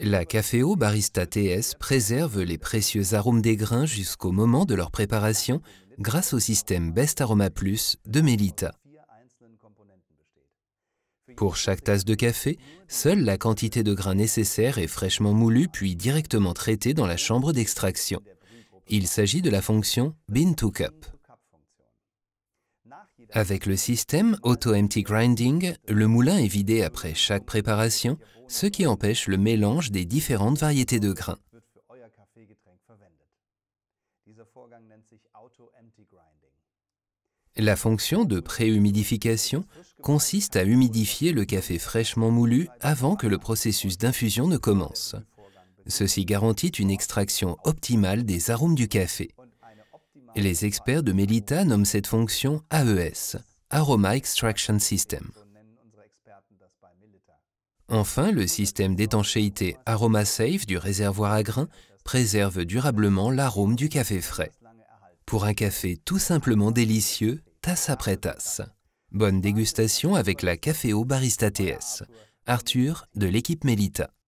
La Caféo Barista TS préserve les précieux arômes des grains jusqu'au moment de leur préparation grâce au système Best Aroma Plus de Melita. Pour chaque tasse de café, seule la quantité de grains nécessaire est fraîchement moulue puis directement traitée dans la chambre d'extraction. Il s'agit de la fonction Bean to Cup. Avec le système Auto-Empty Grinding, le moulin est vidé après chaque préparation, ce qui empêche le mélange des différentes variétés de grains. La fonction de préhumidification consiste à humidifier le café fraîchement moulu avant que le processus d'infusion ne commence. Ceci garantit une extraction optimale des arômes du café. Les experts de Melita nomment cette fonction AES, Aroma Extraction System. Enfin, le système d'étanchéité AromaSafe du réservoir à grains préserve durablement l'arôme du café frais. Pour un café tout simplement délicieux, tasse après tasse. Bonne dégustation avec la Caféo Barista TS. Arthur de l'équipe Melita.